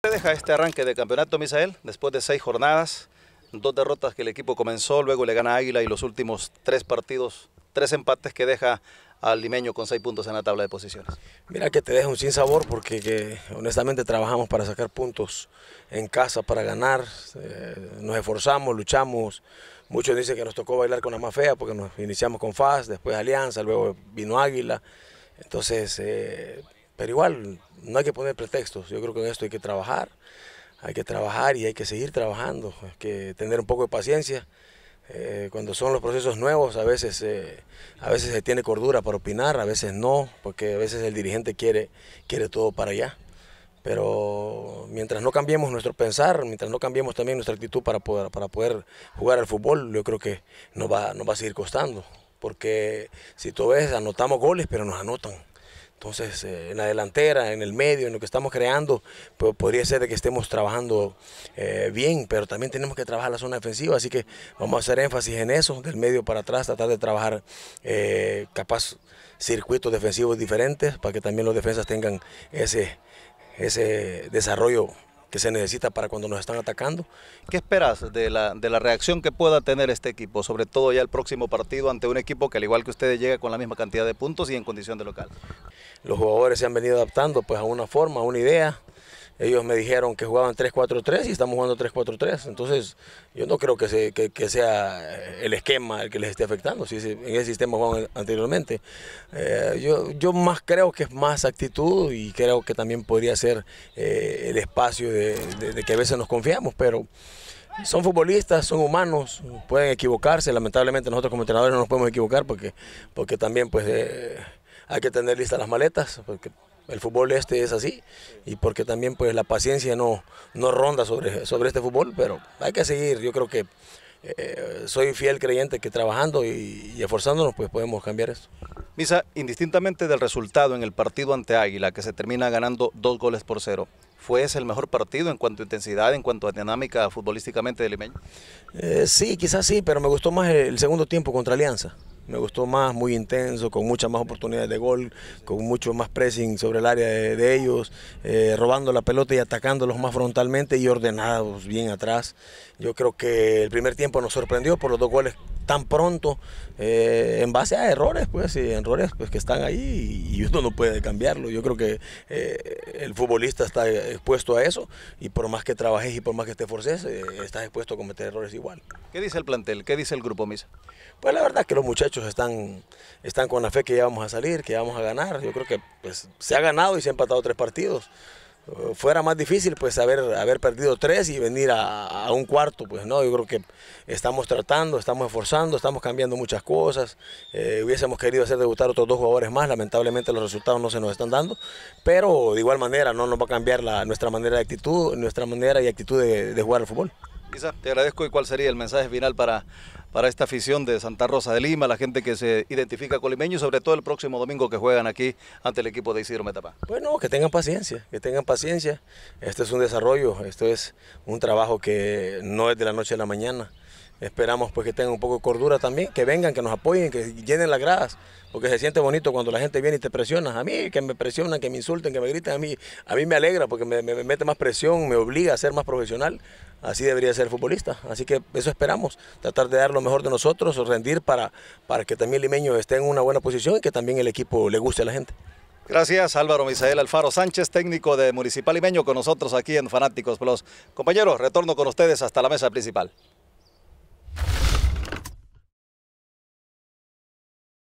te deja este arranque de campeonato, Misael, después de seis jornadas, dos derrotas que el equipo comenzó, luego le gana Águila y los últimos tres partidos, tres empates que deja al limeño con seis puntos en la tabla de posiciones. Mira que te deja un sin sabor porque honestamente trabajamos para sacar puntos en casa, para ganar, eh, nos esforzamos, luchamos. Muchos dicen que nos tocó bailar con la más fea porque nos iniciamos con FAS, después Alianza, luego vino Águila. Entonces... Eh, pero igual, no hay que poner pretextos. Yo creo que en esto hay que trabajar, hay que trabajar y hay que seguir trabajando. Hay que tener un poco de paciencia. Eh, cuando son los procesos nuevos, a veces, eh, a veces se tiene cordura para opinar, a veces no, porque a veces el dirigente quiere, quiere todo para allá. Pero mientras no cambiemos nuestro pensar, mientras no cambiemos también nuestra actitud para poder, para poder jugar al fútbol, yo creo que nos va, nos va a seguir costando. Porque si tú ves, anotamos goles, pero nos anotan. Entonces, eh, en la delantera, en el medio, en lo que estamos creando, pues, podría ser de que estemos trabajando eh, bien, pero también tenemos que trabajar la zona defensiva, así que vamos a hacer énfasis en eso, del medio para atrás, tratar de trabajar eh, capaz circuitos defensivos diferentes para que también los defensas tengan ese, ese desarrollo que se necesita para cuando nos están atacando. ¿Qué esperas de la, reacción que pueda tener este equipo, sobre todo ya el próximo partido ante un equipo que al igual que ustedes llega con la misma cantidad de puntos y en condición de local? Los jugadores se han venido adaptando pues a una forma, a una idea, ellos me dijeron que jugaban 3-4-3 y estamos jugando 3-4-3. Entonces, yo no creo que, sea eh, el esquema el que les esté afectando, si en ese sistema jugaban anteriormente. Eh, yo, yo más creo que es más actitud y creo que también podría ser eh, el espacio de, que a veces nos confiamos, pero son futbolistas, son humanos, pueden equivocarse. Lamentablemente nosotros como entrenadores no nos podemos equivocar porque, porque también pues, hay que tener listas las maletas, porque el fútbol este es así y porque también pues la paciencia no, ronda sobre, sobre este fútbol, pero hay que seguir, yo creo que eh, soy fiel creyente que trabajando y, esforzándonos pues podemos cambiar eso. Misa, indistintamente del resultado en el partido ante Águila, que se termina ganando dos goles por cero, ¿fue ese el mejor partido en cuanto a intensidad, en cuanto a dinámica futbolísticamente de Limeño? Eh, sí, quizás sí, pero me gustó más el segundo tiempo contra Alianza me gustó más, muy intenso, con muchas más oportunidades de gol, con mucho más pressing sobre el área de, ellos, eh, robando la pelota y atacándolos más frontalmente y ordenados bien atrás. Yo creo que el primer tiempo nos sorprendió por los dos goles tan pronto eh, en base a errores, pues, y errores pues, que están ahí y, uno no puede cambiarlo. Yo creo que eh, el futbolista está expuesto a eso y por más que trabajes y por más que te forces, eh, estás expuesto a cometer errores igual. ¿Qué dice el plantel? ¿Qué dice el grupo Misa? Pues la verdad que los muchachos están, están con la fe que ya vamos a salir, que ya vamos a ganar. Yo creo que pues, se ha ganado y se ha empatado tres partidos. Eh, fuera más difícil pues haber, haber perdido tres y venir a, un cuarto, pues no, yo creo que estamos tratando, estamos esforzando, estamos cambiando muchas cosas, eh, hubiésemos querido hacer debutar otros dos jugadores más, lamentablemente los resultados no se nos están dando, pero de igual manera no nos va a cambiar la, nuestra manera de actitud, nuestra manera y actitud de jugar al fútbol. Quizás te agradezco y cuál sería el mensaje final para, para esta afición de Santa Rosa de Lima, la gente que se identifica colimeño y sobre todo el próximo domingo que juegan aquí ante el equipo de Isidro Metapá. Bueno, que tengan paciencia, que tengan paciencia. Esto es un desarrollo, esto es un trabajo que no es de la noche a la mañana. Esperamos pues que tengan un poco de cordura también, que vengan, que nos apoyen, que llenen las gradas, porque se siente bonito cuando la gente viene y te presiona. A mí que me presionan, que me insulten, que me griten, a mí, a mí me alegra porque me mete más presión, me obliga a ser más profesional así debería ser futbolista. Así que eso esperamos, tratar de dar lo mejor de nosotros, rendir para, para que también Limeño esté en una buena posición y que también el equipo le guste a la gente. Gracias Álvaro Misael Alfaro Sánchez, técnico de Municipal Limeño, con nosotros aquí en Fanáticos Plus. Compañeros, retorno con ustedes hasta la mesa principal.